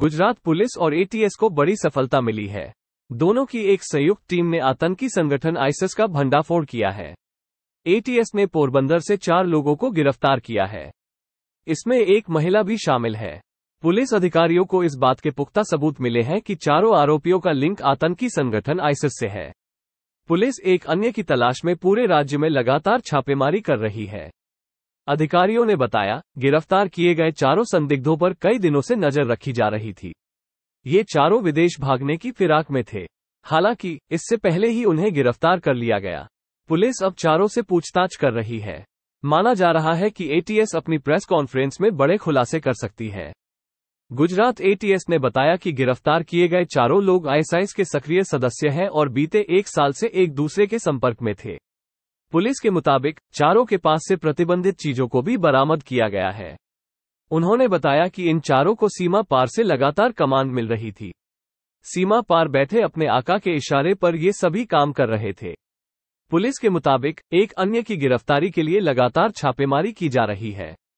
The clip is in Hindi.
गुजरात पुलिस और एटीएस को बड़ी सफलता मिली है दोनों की एक संयुक्त टीम ने आतंकी संगठन आइसिस का भंडाफोड़ किया है एटीएस ने पोरबंदर से चार लोगों को गिरफ्तार किया है इसमें एक महिला भी शामिल है पुलिस अधिकारियों को इस बात के पुख्ता सबूत मिले हैं कि चारों आरोपियों का लिंक आतंकी संगठन आइसिस से है पुलिस एक अन्य की तलाश में पूरे राज्य में लगातार छापेमारी कर रही है अधिकारियों ने बताया गिरफ्तार किए गए चारों संदिग्धों पर कई दिनों से नजर रखी जा रही थी ये चारों विदेश भागने की फिराक में थे हालांकि इससे पहले ही उन्हें गिरफ्तार कर लिया गया पुलिस अब चारों से पूछताछ कर रही है माना जा रहा है कि एटीएस अपनी प्रेस कॉन्फ्रेंस में बड़े खुलासे कर सकती है गुजरात एटीएस ने बताया कि गिरफ्तार किए गए चारों लोग आईएसआईएस के सक्रिय सदस्य हैं और बीते एक साल से एक दूसरे के संपर्क में थे पुलिस के मुताबिक चारों के पास से प्रतिबंधित चीजों को भी बरामद किया गया है उन्होंने बताया कि इन चारों को सीमा पार से लगातार कमांड मिल रही थी सीमा पार बैठे अपने आका के इशारे पर ये सभी काम कर रहे थे पुलिस के मुताबिक एक अन्य की गिरफ्तारी के लिए लगातार छापेमारी की जा रही है